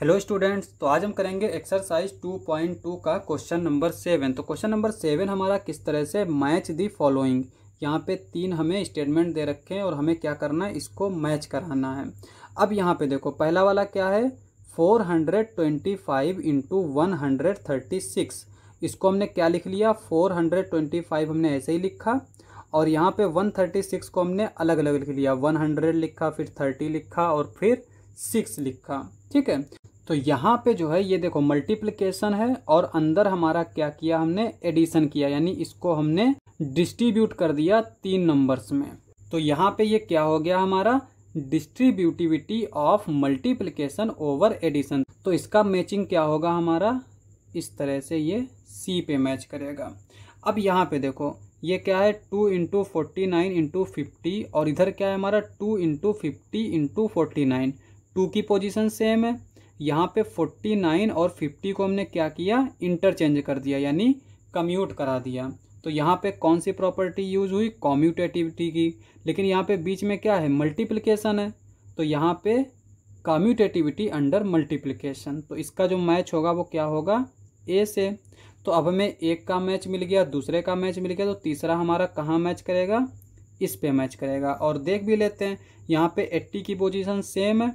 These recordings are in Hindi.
हेलो स्टूडेंट्स तो आज हम करेंगे एक्सरसाइज 2.2 का क्वेश्चन नंबर सेवन तो क्वेश्चन नंबर सेवन हमारा किस तरह से मैच दी फॉलोइंग यहाँ पे तीन हमें स्टेटमेंट दे रखे हैं और हमें क्या करना है इसको मैच कराना है अब यहाँ पे देखो पहला वाला क्या है 425 hundred twenty five into one hundred thirty six इसको हमने क्या लिख लिया 425 हमने ऐसे ही लिखा और यहाँ पे 136 को हमने अलग अलग लिख लिया 100 लिखा फिर 30 लिखा और फिर सिक्स लिखा ठीक है तो यहाँ पे जो है ये देखो मल्टीप्लिकेशन है और अंदर हमारा क्या किया हमने एडिशन किया यानी इसको हमने डिस्ट्रीब्यूट कर दिया तीन नंबर्स में तो यहाँ पे ये क्या हो गया हमारा distributivity of multiplication over addition तो इसका मैचिंग क्या होगा हमारा इस तरह से ये सी पे मैच करेगा अब यहाँ पे देखो ये क्या है two into forty nine into fifty और इधर क्या है हमारा two into fifty into forty nine two की पोजीशन सेम है यहाँ पे 49 और 50 को हमने क्या किया इंटरचेंज कर दिया यानी कम्यूट करा दिया तो यहाँ पे कौन सी प्रॉपर्टी यूज हुई कॉम्यूटेटिविटी की लेकिन यहाँ पे बीच में क्या है मल्टीप्लिकेशन है तो यहाँ पे कॉम्यूटेटिविटी अंडर मल्टीप्लिकेशन तो इसका जो मैच होगा वो क्या होगा ए से तो अब हमें एक का मैच मिल गया दूसरे का मैच मिल गया तो तीसरा हमारा कहाँ मैच करेगा इस पे मैच करेगा और देख भी लेते हैं यहाँ पे एट्टी की पोजीशन सेम है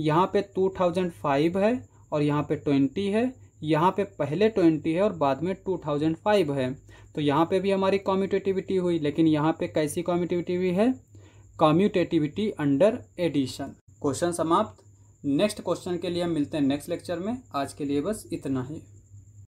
यहाँ पे 2005 है और यहाँ पे 20 है यहाँ पे पहले 20 है और बाद में 2005 है तो यहाँ पे भी हमारी कॉम्यूटेटिविटी हुई लेकिन यहाँ पे कैसी कॉम्यूटेटिविटी हुई है कॉम्यूटेटिविटी अंडर एडिशन क्वेश्चन समाप्त नेक्स्ट क्वेश्चन के लिए हम मिलते हैं नेक्स्ट लेक्चर में आज के लिए बस इतना ही